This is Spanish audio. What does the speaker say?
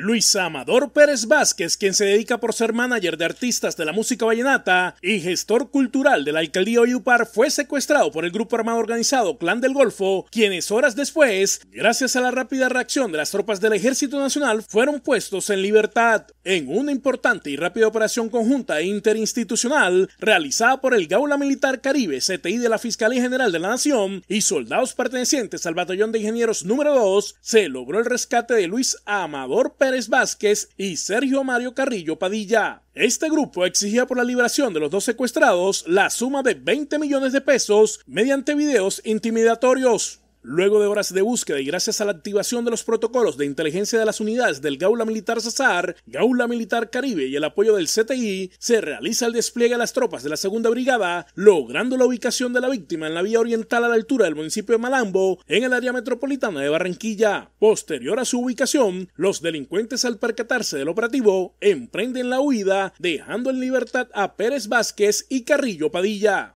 Luis Amador Pérez Vázquez, quien se dedica por ser manager de artistas de la música vallenata y gestor cultural de la alcaldía Oyupar, fue secuestrado por el grupo armado organizado Clan del Golfo, quienes horas después, gracias a la rápida reacción de las tropas del Ejército Nacional, fueron puestos en libertad en una importante y rápida operación conjunta e interinstitucional realizada por el Gaula Militar Caribe CTI de la Fiscalía General de la Nación y soldados pertenecientes al Batallón de Ingenieros número 2, se logró el rescate de Luis Amador Pérez Vázquez y Sergio Mario Carrillo Padilla. Este grupo exigía por la liberación de los dos secuestrados la suma de 20 millones de pesos mediante videos intimidatorios. Luego de horas de búsqueda y gracias a la activación de los protocolos de inteligencia de las unidades del Gaula Militar Cesar, Gaula Militar Caribe y el apoyo del CTI, se realiza el despliegue a las tropas de la Segunda Brigada, logrando la ubicación de la víctima en la vía oriental a la altura del municipio de Malambo, en el área metropolitana de Barranquilla. Posterior a su ubicación, los delincuentes al percatarse del operativo emprenden la huida, dejando en libertad a Pérez Vázquez y Carrillo Padilla.